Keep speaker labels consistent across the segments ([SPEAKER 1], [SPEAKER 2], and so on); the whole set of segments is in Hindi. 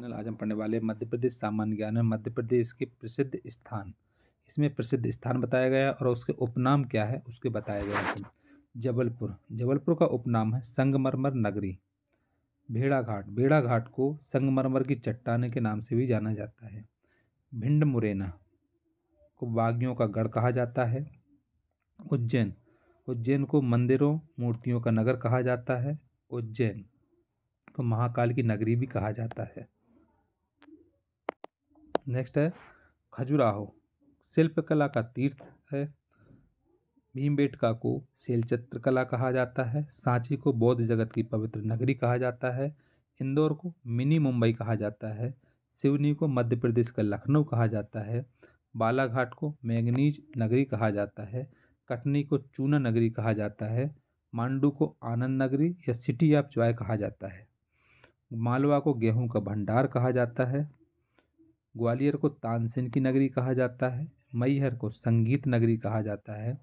[SPEAKER 1] चैनल आज हम पढ़ने वाले मध्य प्रदेश सामान्य ज्ञान में मध्य प्रदेश के प्रसिद्ध स्थान इसमें प्रसिद्ध स्थान बताया गया और उसके उपनाम क्या है उसके बताया गया है जबलपुर जबलपुर का उपनाम है संगमरमर नगरी भेड़ाघाट भेड़ाघाट को संगमरमर की चट्टाने के नाम से भी जाना जाता है भिंड मुरैना को बागियों का गढ़ कहा जाता है उज्जैन उज्जैन को मंदिरों मूर्तियों का नगर कहा जाता है उज्जैन को महाकाल की नगरी भी कहा जाता है नेक्स्ट है खजुराहो शिल्पकला का तीर्थ है भीमबेटका को शैलचित्र कला कहा जाता है सांची को बौद्ध जगत की पवित्र नगरी कहा जाता है इंदौर को मिनी मुंबई कहा जाता है सिवनी को मध्य प्रदेश का लखनऊ कहा जाता है बालाघाट को मैगनीज नगरी कहा जाता है कटनी को चूना नगरी कहा जाता है मांडू को आनंद नगरी या सिटी ऑफ जॉय कहा जाता है मालवा को गेहूं का भंडार कहा जाता है ग्वालियर को तानसेन की नगरी कहा जाता है मैहर को संगीत नगरी कहा जाता है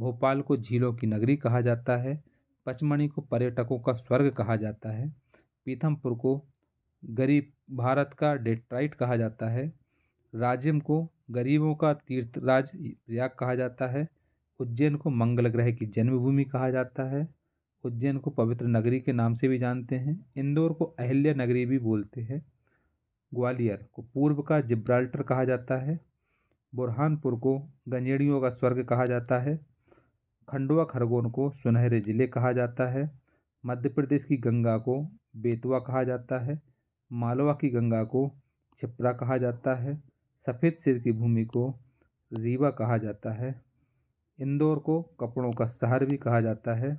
[SPEAKER 1] भोपाल को झीलों की नगरी कहा जाता है पचमणी को पर्यटकों का स्वर्ग कहा जाता है पीथमपुर को गरीब भारत का डेट्राइट कहा जाता है राजिम को गरीबों का तीर्थराज प्रयाग कहा जाता है उज्जैन को मंगल ग्रह की जन्मभूमि कहा जाता है उज्जैन को पवित्र नगरी के नाम से भी जानते हैं इंदौर को अहिल्या नगरी भी बोलते हैं ग्वालियर को पूर्व का जिब्राल्टर कहा जाता है बुरहानपुर को गंजेड़ियों का स्वर्ग कहा जाता है खंडवा खरगोन को सुनहरे ज़िले कहा जाता है मध्य प्रदेश की गंगा को बेतवा कहा जाता है मालवा की गंगा को छिपरा कहा जाता है सफ़ेद सिर की भूमि को रीवा कहा जाता है इंदौर को कपड़ों का शहर भी कहा जाता है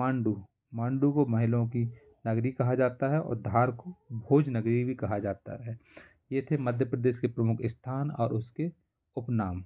[SPEAKER 1] मांडू मांडू को महलों की नगरी कहा जाता है और धार को भोज नगरी भी कहा जाता है ये थे मध्य प्रदेश के प्रमुख स्थान और उसके उपनाम